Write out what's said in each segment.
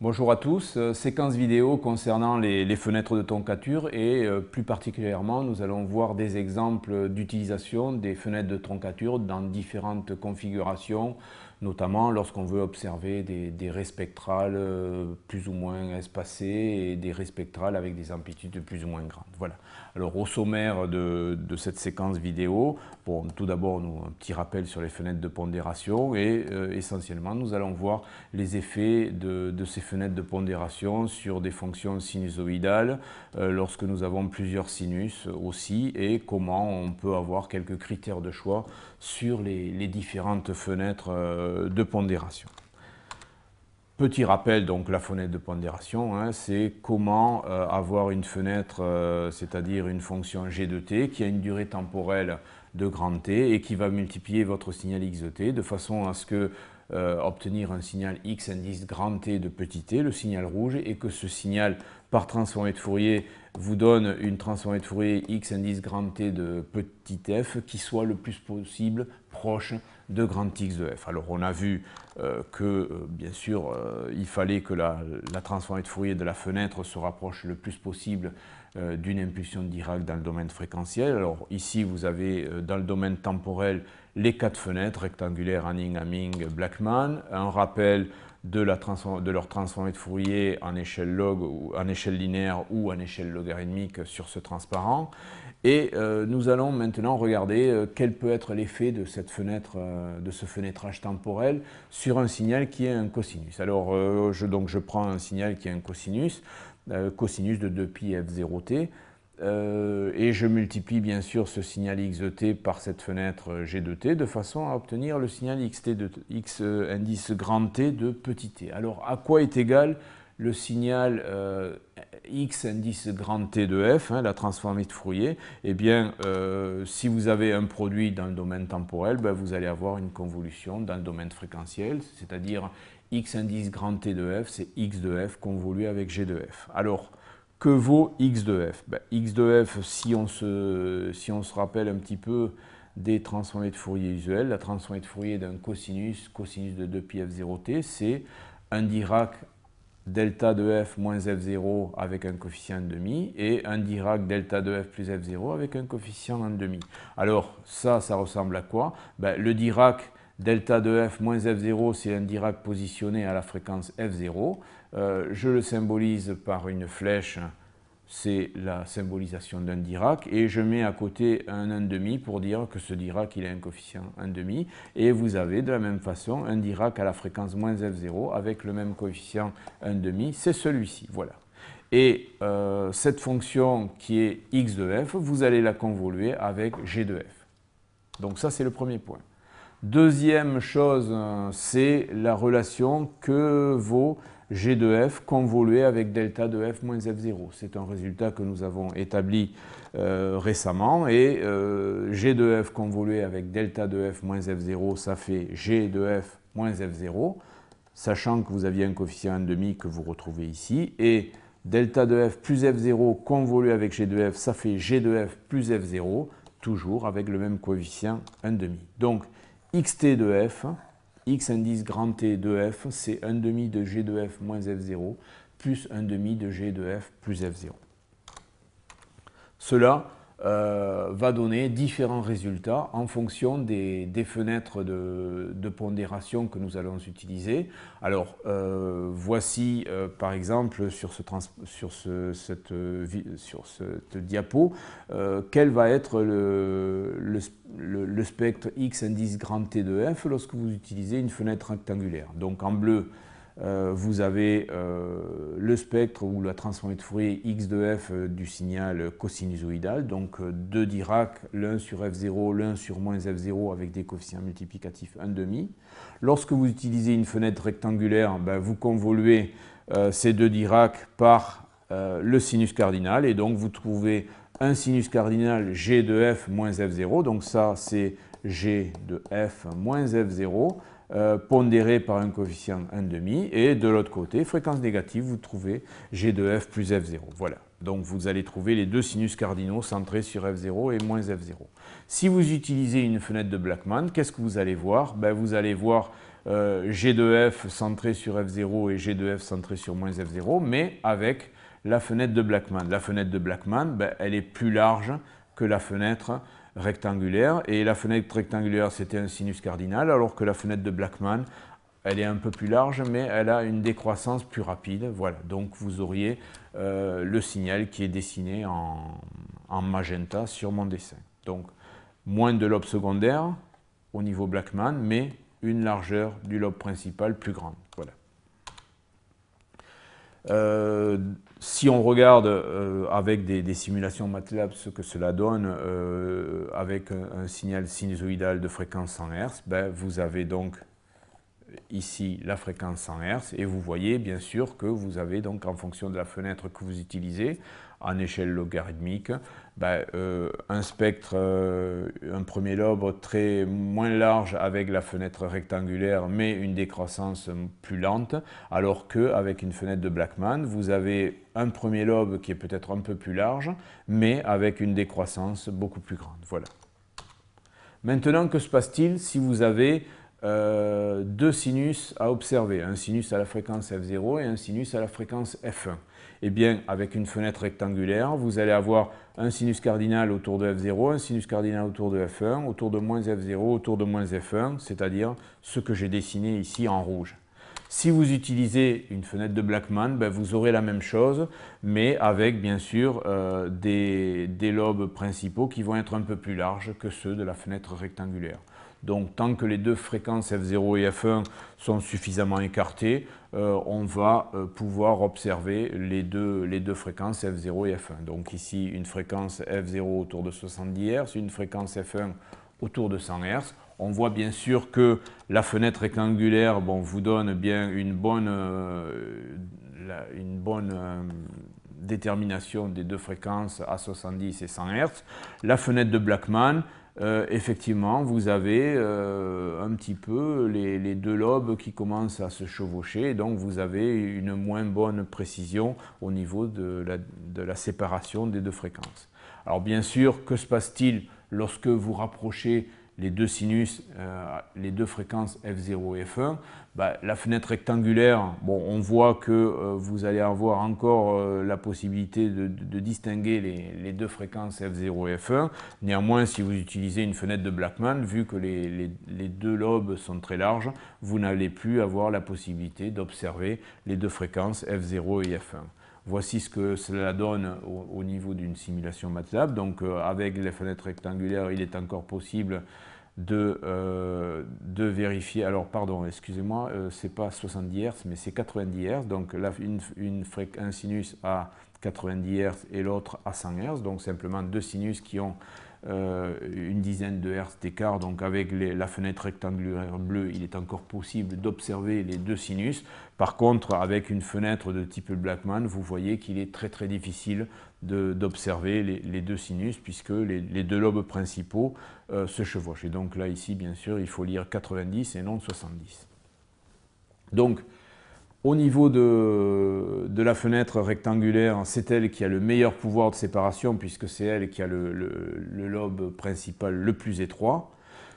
Bonjour à tous, euh, séquence vidéo concernant les, fenêtres de troncature et euh, plus particulièrement nous allons voir des exemples d'utilisation des fenêtres de troncature dans différentes configurations notamment lorsqu'on veut observer des, raies spectrales euh, plus ou moins espacées et des raies spectrales avec des amplitudes plus ou moins grandes. Voilà. Alors au sommaire de, cette séquence vidéo, bon, tout d'abord un petit rappel sur les fenêtres de pondération et euh, essentiellement nous allons voir les effets de, ces fenêtres de pondération sur des fonctions sinusoïdales euh, lorsque nous avons plusieurs sinus aussi et comment on peut avoir quelques critères de choix sur les, différentes fenêtres euh, de pondération. Petit rappel, donc la fenêtre de pondération, hein, c'est comment euh, avoir une fenêtre, euh, c'est-à-dire une fonction g de t qui a une durée temporelle de grand t et qui va multiplier votre signal x de t de façon à ce que obtenir un signal x indice grand t de petit t, le signal rouge, et que ce signal par transformé de Fourier vous donne une transformée de Fourier x indice grand t de petit f qui soit le plus possible proche de grand x de f. Alors on a vu euh, que, euh, bien sûr, euh, il fallait que la, transformée de Fourier de la fenêtre se rapproche le plus possible d'une impulsion de dans le domaine fréquentiel. Alors ici, vous avez dans le domaine temporel les quatre fenêtres rectangulaires Anning, Hamming, Blackman. Un rappel de, leur transformée de Fourier en échelle log, ou en échelle linéaire ou en échelle logarithmique sur ce transparent. Et euh, nous allons maintenant regarder euh, quel peut être l'effet de, cette fenêtre, euh, de ce fenêtrage temporel sur un signal qui est un cosinus. Alors, je, je prends un signal qui est un cosinus, cosinus de 2pi f0t. Euh, et je multiplie bien sûr ce signal X T par cette fenêtre g de t de façon à obtenir le signal X euh, indice grand T de petit t. Alors à quoi est égal le signal euh, X indice grand T de F, hein, la transformée de Fourier Eh bien, si vous avez un produit dans le domaine temporel, ben, vous allez avoir une convolution dans le domaine fréquentiel, c'est-à-dire X indice grand T de F, c'est X de F convolué avec G de F. Alors, que vaut x de f ben, x de f, si on, se, si on se rappelle un petit peu des transformées de Fourier usuelles, la transformée de Fourier d'un cosinus, cosinus de 2pi f0t, c'est un Dirac delta de f moins f0 avec un coefficient 1,5 et un Dirac delta de f plus f0 avec un coefficient 1,5. Alors ça, ça ressemble à quoi ben, Le Dirac delta de f moins f0, c'est un Dirac positionné à la fréquence f0. Euh, je le symbolise par une flèche, c'est la symbolisation d'un Dirac, et je mets à côté un 1,5 pour dire que ce Dirac il a un coefficient 1,5, et vous avez de la même façon un Dirac à la fréquence moins f0 avec le même coefficient 1,5, c'est celui-ci, voilà. Et euh, cette fonction qui est x de f, vous allez la convoluer avec g de f. Donc ça c'est le premier point. Deuxième chose, euh, c'est la relation que vaut G de f convolué avec delta de f moins f0. C'est un résultat que nous avons établi euh, récemment et euh, G de f convolué avec delta de f moins f0, ça fait G de f moins f0, sachant que vous aviez un coefficient 1,5 que vous retrouvez ici et delta de f plus f0 convolué avec G de f, ça fait G de f plus f0, toujours avec le même coefficient 1,5. Donc, xt de f, x indice grand T de f, c'est 1 demi de g de f moins f0 plus 1 demi de g de f plus f0. Cela, euh, va donner différents résultats en fonction des, fenêtres de, pondération que nous allons utiliser. Alors, euh, voici euh, par exemple sur, ce cette, diapo, quel va être le, le, spectre X indice grand T de F lorsque vous utilisez une fenêtre rectangulaire. Donc en bleu, euh, vous avez euh, le spectre ou la transformée de Fourier x de f euh, du signal cosinusoïdal, donc deux Dirac, l'un sur f0, l'un sur moins f0 avec des coefficients multiplicatifs 1,5. Lorsque vous utilisez une fenêtre rectangulaire, ben, vous convoluez ces deux Dirac par le sinus cardinal et donc vous trouvez un sinus cardinal g de f moins f0, donc ça c'est g de f moins f0 euh, pondéré par un coefficient 1,5, et de l'autre côté, fréquence négative, vous trouvez G de F plus F0. Voilà. Donc vous allez trouver les deux sinus cardinaux centrés sur F0 et moins F0. Si vous utilisez une fenêtre de Blackman, qu'est-ce que vous allez voir ben, Vous allez voir euh, G de F centré sur F0 et G de F centré sur moins F0, mais avec la fenêtre de Blackman. La fenêtre de Blackman, ben, elle est plus large que la fenêtre rectangulaire, et la fenêtre rectangulaire, c'était un sinus cardinal, alors que la fenêtre de Blackman, elle est un peu plus large, mais elle a une décroissance plus rapide. Voilà, donc vous auriez euh, le signal qui est dessiné en, magenta sur mon dessin. Donc, moins de lobe secondaire au niveau Blackman, mais une largeur du lobe principal plus grande. Voilà. Euh, si on regarde euh, avec des, simulations MATLAB ce que cela donne euh, avec un, signal sinusoïdal de fréquence 100 Hz, ben, vous avez donc ici la fréquence 100 Hz et vous voyez bien sûr que vous avez donc en fonction de la fenêtre que vous utilisez en échelle logarithmique bah, euh, un spectre, euh, un premier lobe très moins large avec la fenêtre rectangulaire, mais une décroissance plus lente, alors qu'avec une fenêtre de Blackman, vous avez un premier lobe qui est peut-être un peu plus large, mais avec une décroissance beaucoup plus grande. Voilà. Maintenant, que se passe-t-il si vous avez euh, deux sinus à observer, un sinus à la fréquence f0 et un sinus à la fréquence f1 eh bien, avec une fenêtre rectangulaire, vous allez avoir un sinus cardinal autour de f0, un sinus cardinal autour de f1, autour de moins f0, autour de moins f1, c'est-à-dire ce que j'ai dessiné ici en rouge. Si vous utilisez une fenêtre de Blackman, ben, vous aurez la même chose, mais avec bien sûr euh, des lobes principaux qui vont être un peu plus larges que ceux de la fenêtre rectangulaire. Donc tant que les deux fréquences f0 et f1 sont suffisamment écartées, euh, on va euh, pouvoir observer les deux, fréquences F0 et F1. Donc ici, une fréquence F0 autour de 70 Hz, une fréquence F1 autour de 100 Hz. On voit bien sûr que la fenêtre rectangulaire vous donne bien une bonne, euh, une bonne détermination des deux fréquences à 70 et 100 Hz. La fenêtre de Blackman euh, effectivement, vous avez euh, un petit peu les, deux lobes qui commencent à se chevaucher, donc vous avez une moins bonne précision au niveau de la séparation des deux fréquences. Alors bien sûr, que se passe-t-il lorsque vous rapprochez les deux sinus, euh, les deux fréquences F0 et F1, bah, la fenêtre rectangulaire, bon, on voit que euh, vous allez avoir encore euh, la possibilité de, distinguer les, deux fréquences F0 et F1. Néanmoins, si vous utilisez une fenêtre de Blackman, vu que les deux lobes sont très larges, vous n'allez plus avoir la possibilité d'observer les deux fréquences F0 et F1. Voici ce que cela donne au, niveau d'une simulation MATLAB. Donc euh, avec les fenêtres rectangulaires, il est encore possible de, euh, de vérifier. Alors pardon, excusez-moi, euh, c'est pas 70 Hz, mais c'est 90 Hz. Donc là, une, une un sinus à 90 Hz et l'autre à 100 Hz. Donc simplement deux sinus qui ont euh, une dizaine de hertz d'écart, donc avec la fenêtre rectangulaire bleue, il est encore possible d'observer les deux sinus. Par contre, avec une fenêtre de type Blackman, vous voyez qu'il est très très difficile d'observer les, deux sinus puisque les, deux lobes principaux euh, se chevauchent. Et donc là, ici, bien sûr, il faut lire 90 et non 70. Donc, au niveau de, la fenêtre rectangulaire, c'est elle qui a le meilleur pouvoir de séparation puisque c'est elle qui a le, le, lobe principal le plus étroit.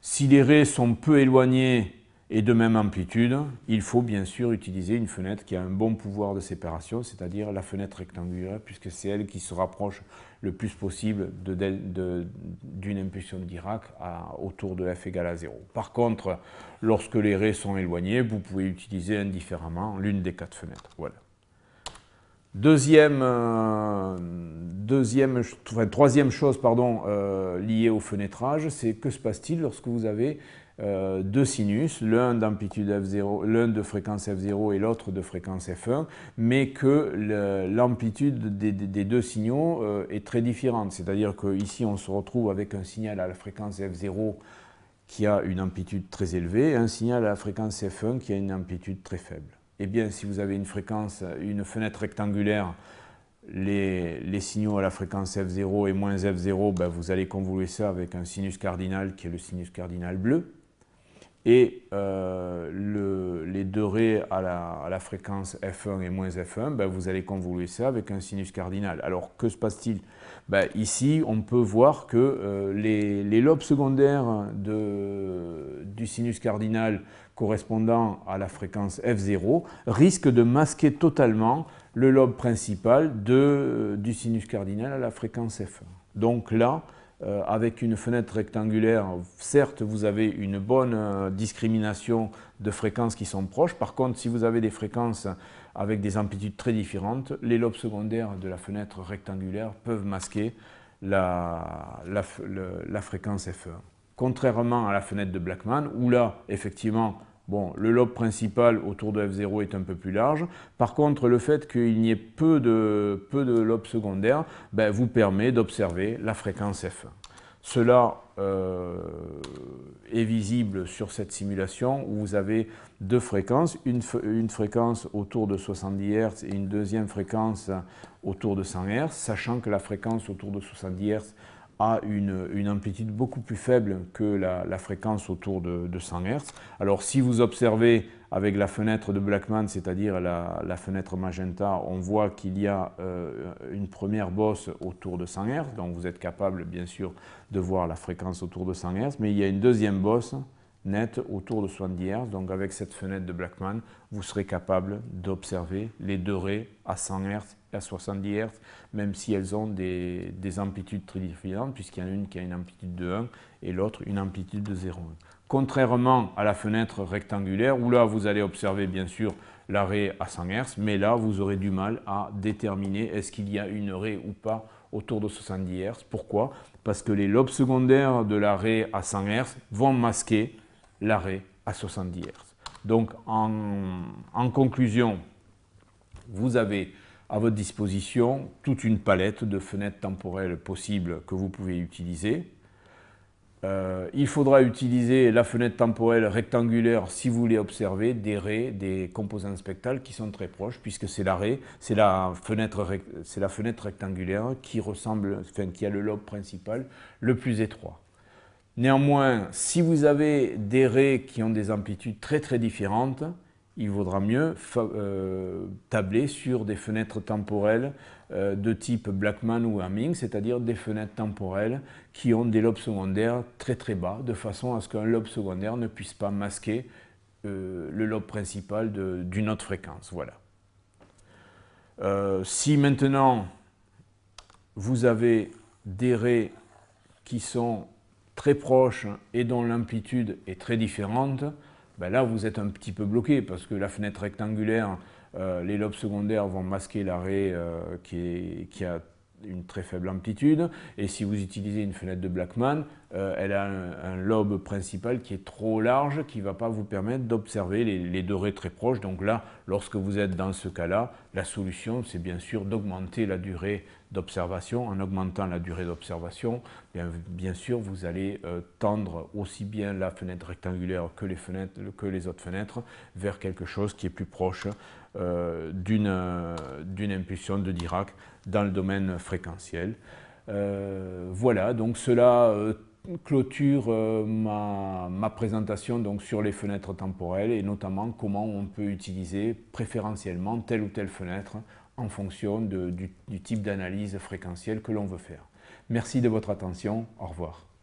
Si les raies sont peu éloignées, et de même amplitude, il faut bien sûr utiliser une fenêtre qui a un bon pouvoir de séparation, c'est-à-dire la fenêtre rectangulaire, puisque c'est elle qui se rapproche le plus possible d'une de, impulsion de Dirac autour de f égale à 0. Par contre, lorsque les raies sont éloignées, vous pouvez utiliser indifféremment l'une des quatre fenêtres. Voilà. Deuxième, euh, deuxième troisième chose pardon, euh, liée au fenêtrage, c'est que se passe-t-il lorsque vous avez euh, deux sinus, l'un d'amplitude f0, l'un de fréquence f0 et l'autre de fréquence f1, mais que l'amplitude des, deux signaux euh, est très différente. C'est-à-dire qu'ici, on se retrouve avec un signal à la fréquence f0 qui a une amplitude très élevée et un signal à la fréquence f1 qui a une amplitude très faible. Eh bien, si vous avez une fréquence, une fenêtre rectangulaire, les, signaux à la fréquence f0 et moins f0, ben, vous allez convoluer ça avec un sinus cardinal qui est le sinus cardinal bleu et euh, les deux raies à la, fréquence F1 et moins F1, ben, vous allez convoluer ça avec un sinus cardinal. Alors que se passe-t-il ben, Ici, on peut voir que euh, les, lobes secondaires du sinus cardinal correspondant à la fréquence F0 risquent de masquer totalement le lobe principal du sinus cardinal à la fréquence F1. Donc là, euh, avec une fenêtre rectangulaire, certes, vous avez une bonne euh, discrimination de fréquences qui sont proches. Par contre, si vous avez des fréquences avec des amplitudes très différentes, les lobes secondaires de la fenêtre rectangulaire peuvent masquer la, la fréquence f Contrairement à la fenêtre de Blackman, où là, effectivement, Bon, le lobe principal autour de F0 est un peu plus large. Par contre, le fait qu'il n'y ait peu de, peu de lobes secondaires ben, vous permet d'observer la fréquence F. Cela euh, est visible sur cette simulation où vous avez deux fréquences, une, une, fréquence autour de 70 Hz et une deuxième fréquence autour de 100 Hz, sachant que la fréquence autour de 70 Hz a une, amplitude beaucoup plus faible que la, fréquence autour de, 100 Hz. Alors si vous observez avec la fenêtre de Blackman, c'est-à-dire la, fenêtre magenta, on voit qu'il y a euh, une première bosse autour de 100 Hz, donc vous êtes capable bien sûr de voir la fréquence autour de 100 Hz, mais il y a une deuxième bosse net autour de 70 Hz. Donc avec cette fenêtre de Blackman, vous serez capable d'observer les deux raies à 100 Hz et à 70 Hz, même si elles ont des, amplitudes très différentes, puisqu'il y en a une qui a une amplitude de 1 et l'autre une amplitude de 0. Contrairement à la fenêtre rectangulaire, où là vous allez observer bien sûr l'arrêt à 100 Hz, mais là vous aurez du mal à déterminer est-ce qu'il y a une raie ou pas autour de 70 Hz. Pourquoi Parce que les lobes secondaires de l'arrêt à 100 Hz vont masquer l'arrêt à 70 Hz. Donc en, conclusion, vous avez à votre disposition toute une palette de fenêtres temporelles possibles que vous pouvez utiliser. Euh, il faudra utiliser la fenêtre temporelle rectangulaire si vous voulez observer des raies, des composants spectrales qui sont très proches, puisque c'est la c'est la, la fenêtre, rectangulaire qui ressemble, qui a le lobe principal le plus étroit. Néanmoins, si vous avez des raies qui ont des amplitudes très très différentes, il vaudra mieux euh, tabler sur des fenêtres temporelles euh, de type Blackman ou Hamming, c'est-à-dire des fenêtres temporelles qui ont des lobes secondaires très très bas, de façon à ce qu'un lobe secondaire ne puisse pas masquer euh, le lobe principal d'une autre fréquence. Voilà. si maintenant vous avez des raies qui sont très proche et dont l'amplitude est très différente, ben là vous êtes un petit peu bloqué parce que la fenêtre rectangulaire, euh, les lobes secondaires vont masquer l'arrêt euh, qui, a une très faible amplitude, et si vous utilisez une fenêtre de Blackman, euh, elle a un, lobe principal qui est trop large, qui ne va pas vous permettre d'observer les, les, deux raies très proches. Donc là, lorsque vous êtes dans ce cas-là, la solution, c'est bien sûr d'augmenter la durée d'observation. En augmentant la durée d'observation, bien, sûr, vous allez euh, tendre aussi bien la fenêtre rectangulaire que les, fenêtres, que les autres fenêtres vers quelque chose qui est plus proche euh, euh, d'une impulsion de Dirac dans le domaine fréquentiel. Euh, voilà, donc cela clôture ma, présentation donc, sur les fenêtres temporelles et notamment comment on peut utiliser préférentiellement telle ou telle fenêtre en fonction du type d'analyse fréquentielle que l'on veut faire. Merci de votre attention. Au revoir.